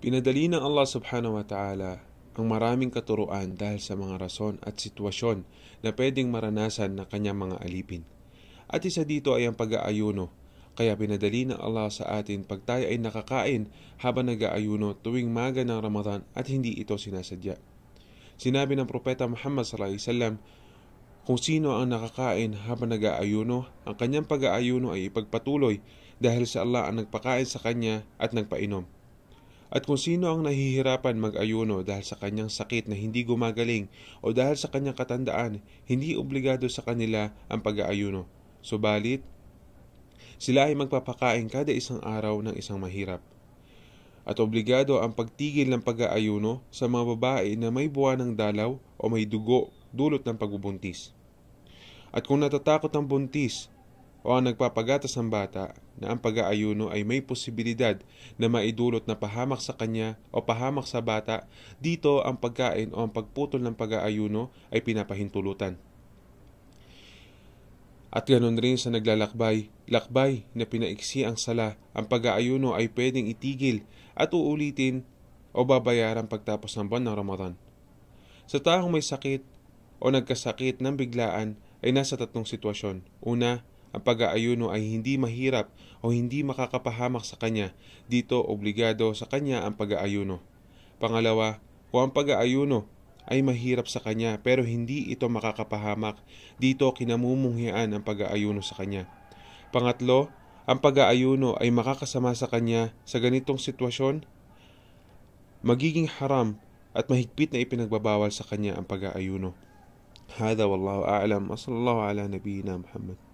Pinadali ng Allah subhanahu wa ta'ala ang maraming katuruan dahil sa mga rason at sitwasyon na pwedeng maranasan ng kanyang mga alipin. At isa dito ay ang pag-aayuno, kaya pinadali ng Allah sa atin pag tayo ay nakakain habang nag-aayuno tuwing maga ng Ramadan at hindi ito sinasadya. Sinabi ng Propeta Muhammad sallallahu SAW, kung sino ang nakakain habang nag-aayuno, ang kanyang pag-aayuno ay ipagpatuloy dahil sa Allah ang nagpakain sa kanya at nagpainom. At kung sino ang nahihirapan mag-ayuno dahil sa kanyang sakit na hindi gumagaling o dahil sa kanyang katandaan, hindi obligado sa kanila ang pag-aayuno. Subalit, sila ay magpapakain kada isang araw ng isang mahirap. At obligado ang pagtigil ng pag-aayuno sa mga babae na may buwan ng dalaw o may dugo dulot ng pagbubuntis. At kung natatakot ang buntis o ang nagpapagatas ng bata, na ang pag-aayuno ay may posibilidad na maidulot na pahamak sa kanya o pahamak sa bata, dito ang pagkain o ang pagputol ng pag-aayuno ay pinapahintulutan. At ganoon rin sa naglalakbay, lakbay na pinaiksi ang sala, ang pag-aayuno ay pwedeng itigil at uulitin o babayaran pagtapos ng buwan ng Ramadan. Sa taong may sakit o nagkasakit ng biglaan ay nasa tatlong sitwasyon. Una, ang pag-aayuno ay hindi mahirap o hindi makakapahamak sa kanya. Dito, obligado sa kanya ang pag-aayuno. Pangalawa, kung ang pag-aayuno ay mahirap sa kanya pero hindi ito makakapahamak. Dito, kinamumunghian ang pag-aayuno sa kanya. Pangatlo, ang pag-aayuno ay makakasama sa kanya sa ganitong sitwasyon. Magiging haram at mahigpit na ipinagbabawal sa kanya ang pag-aayuno. هذا wallahu a'lam وصلى الله على نبينا محمد